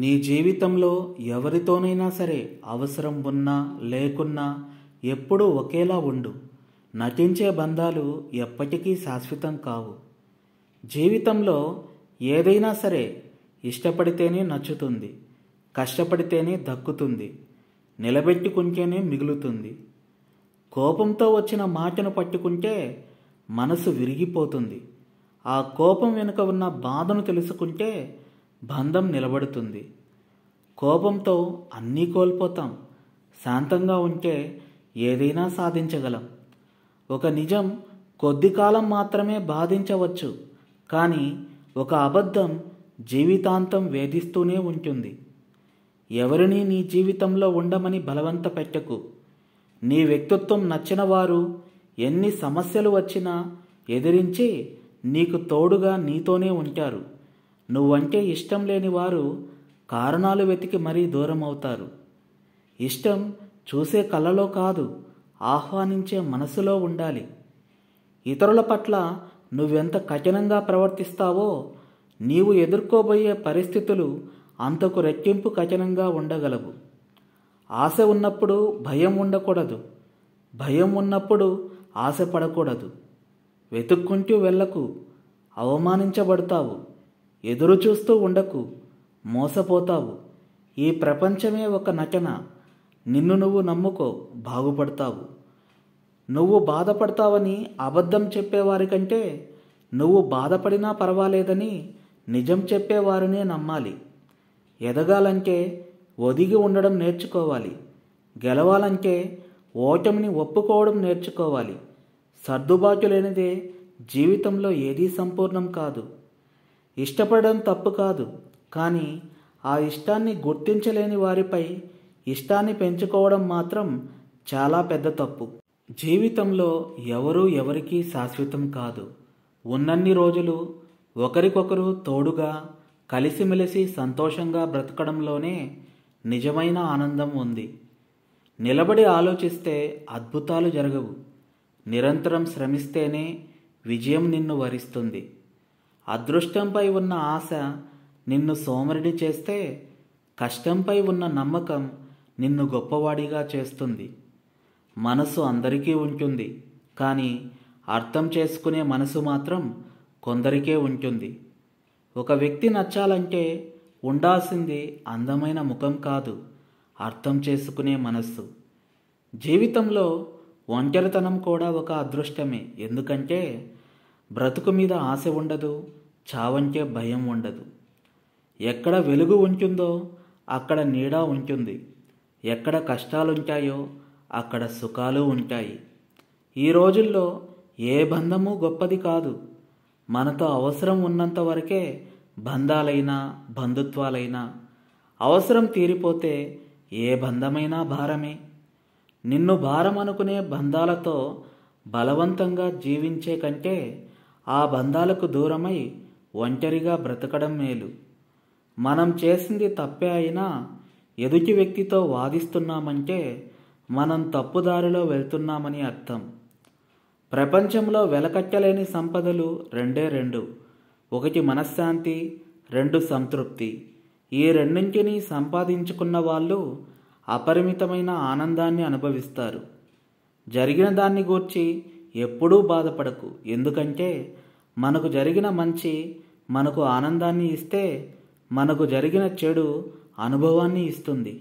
నీ జీవితంలో ఎవరితోనైనా సరే అవసరం ఉన్నా లేకున్నా ఎప్పుడూ ఒకేలా ఉండు నటించే బంధాలు ఎప్పటికీ శాశ్వతం కావు జీవితంలో ఏదైనా సరే ఇష్టపడితేనే నచ్చుతుంది కష్టపడితేనే దక్కుతుంది నిలబెట్టుకుంటేనే మిగులుతుంది కోపంతో వచ్చిన మాటను పట్టుకుంటే మనసు విరిగిపోతుంది ఆ కోపం వెనుక ఉన్న బాధను తెలుసుకుంటే బంధం నిలబడుతుంది కోపంతో అన్నీ కోల్పోతాం శాంతంగా ఉంటే ఏదైనా సాధించగలం ఒక నిజం కొద్ది కాలం మాత్రమే బాధించవచ్చు కానీ ఒక అబద్ధం జీవితాంతం వేధిస్తూనే ఉంటుంది ఎవరిని నీ జీవితంలో ఉండమని బలవంత పెట్టకు నీ వ్యక్తిత్వం నచ్చిన వారు ఎన్ని సమస్యలు వచ్చినా ఎదిరించి నీకు తోడుగా నీతోనే ఉంటారు నువ్వంటే ఇష్టం లేని వారు కారణాలు వెతికి మరీ దూరం అవుతారు ఇష్టం చూసే కళ్ళలో కాదు ఆహ్వానించే మనసులో ఉండాలి ఇతరుల పట్ల నువ్వెంత కఠినంగా ప్రవర్తిస్తావో నీవు ఎదుర్కోబోయే పరిస్థితులు అంతకు రెట్టింపు కఠినంగా ఉండగలవు ఆశ ఉన్నప్పుడు భయం ఉండకూడదు భయం ఉన్నప్పుడు ఆశపడకూడదు వెతుక్కుంటూ వెళ్ళకు అవమానించబడతావు ఎదురు చూస్తూ ఉండకు మోసపోతావు ఈ ప్రపంచమే ఒక నటన నిన్ను నువ్వు నమ్ముకో బాగుపడతావు నువ్వు బాధపడతావని అబద్ధం చెప్పేవారికంటే నువ్వు బాధపడినా పర్వాలేదని నిజం చెప్పేవారినే నమ్మాలి ఎదగాలంటే ఒదిగి ఉండడం నేర్చుకోవాలి గెలవాలంటే ఓటమిని ఒప్పుకోవడం నేర్చుకోవాలి సర్దుబాటు లేనిదే జీవితంలో ఏదీ సంపూర్ణం కాదు ఇష్టపడడం తప్పు కాదు కానీ ఆ ఇష్టాన్ని గుర్తించలేని వారిపై ఇష్టాన్ని పెంచుకోవడం మాత్రం చాలా పెద్ద తప్పు జీవితంలో ఎవరూ ఎవరికీ శాశ్వతం కాదు ఉన్నన్ని రోజులు ఒకరికొకరు తోడుగా కలిసిమెలిసి సంతోషంగా బ్రతకడంలోనే నిజమైన ఆనందం ఉంది నిలబడి ఆలోచిస్తే అద్భుతాలు జరగవు నిరంతరం శ్రమిస్తేనే విజయం నిన్ను వరిస్తుంది అదృష్టంపై ఉన్న ఆశ నిన్ను సోమరిడి చేస్తే కష్టంపై ఉన్న నమ్మకం నిన్ను గొప్పవాడిగా చేస్తుంది మనసు అందరికీ ఉంటుంది కానీ అర్థం చేసుకునే మనసు మాత్రం కొందరికే ఉంటుంది ఒక వ్యక్తి నచ్చాలంటే ఉండాల్సింది అందమైన ముఖం కాదు అర్థం చేసుకునే మనస్సు జీవితంలో ఒంటరితనం కూడా ఒక అదృష్టమే ఎందుకంటే బ్రతుకు మీద ఆశ ఉండదు చావంటే భయం ఉండదు ఎక్కడ వెలుగు ఉంచుందో అక్కడ నీడ ఉంటుంది ఎక్కడ కష్టాలుంటాయో అక్కడ సుఖాలు ఉంటాయి ఈ రోజుల్లో ఏ బంధము గొప్పది కాదు మనతో అవసరం ఉన్నంత వరకే బంధాలైనా బంధుత్వాలైనా అవసరం తీరిపోతే ఏ బంధమైనా భారమే నిన్ను భారం అనుకునే బంధాలతో బలవంతంగా జీవించే కంటే ఆ బంధాలకు దూరమై ఒంటరిగా బ్రతకడం మేలు మనం చేసింది తప్పే అయినా ఎదుటి వ్యక్తితో వాదిస్తున్నామంటే మనం తప్పుదారిలో వెళ్తున్నామని అర్థం ప్రపంచంలో వెలకట్టలేని సంపదలు రెండే రెండు ఒకటి మనశ్శాంతి రెండు సంతృప్తి ఈ రెండింటిని సంపాదించుకున్న వాళ్ళు అపరిమితమైన ఆనందాన్ని అనుభవిస్తారు జరిగిన దాన్ని గూర్చి ఎప్పుడూ బాధపడకు ఎందుకంటే మనకు జరిగిన మంచి మనకు ఆనందాన్ని ఇస్తే మనకు జరిగిన చెడు అనుభవాన్ని ఇస్తుంది